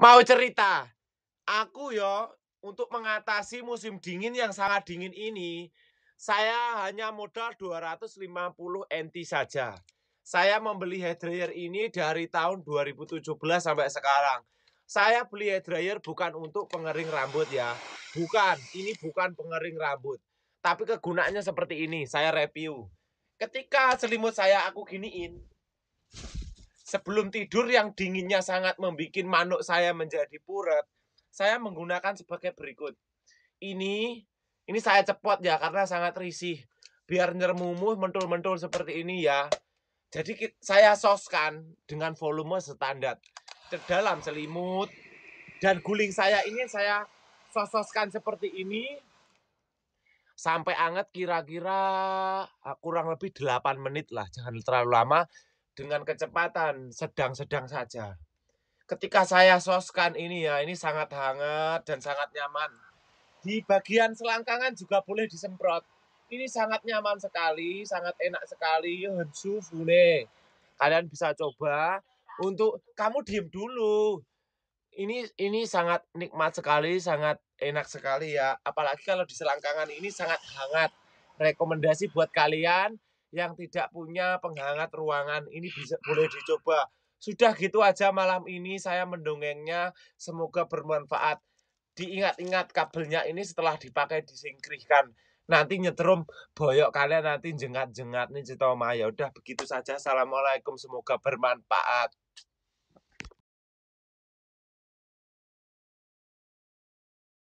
Mau cerita, aku yo untuk mengatasi musim dingin yang sangat dingin ini, saya hanya modal 250 NT saja. Saya membeli hair dryer ini dari tahun 2017 sampai sekarang. Saya beli hair dryer bukan untuk pengering rambut ya. Bukan, ini bukan pengering rambut. Tapi kegunaannya seperti ini, saya review. Ketika selimut saya aku giniin, sebelum tidur yang dinginnya sangat membuat manuk saya menjadi purut, saya menggunakan sebagai berikut. Ini ini saya cepot ya karena sangat risih. Biar nyermumuh mentul-mentul seperti ini ya. Jadi saya soskan dengan volume standar. Ke dalam selimut dan guling saya ini saya sososkan seperti ini sampai anget kira-kira ah, kurang lebih 8 menit lah, jangan terlalu lama dengan kecepatan sedang-sedang saja. Ketika saya soskan ini ya, ini sangat hangat dan sangat nyaman. Di bagian selangkangan juga boleh disemprot. Ini sangat nyaman sekali, sangat enak sekali, hensu fune. Kalian bisa coba untuk kamu diem dulu. Ini ini sangat nikmat sekali, sangat enak sekali ya. Apalagi kalau di selangkangan ini sangat hangat. Rekomendasi buat kalian yang tidak punya penghangat ruangan ini bisa boleh dicoba. Sudah gitu aja malam ini saya mendongengnya semoga bermanfaat. Diingat-ingat kabelnya ini setelah dipakai disingkrihkan. Nanti nyetrum boyok kalian nanti jengat-jengat nih Citoma. Ya udah begitu saja. Assalamualaikum semoga bermanfaat.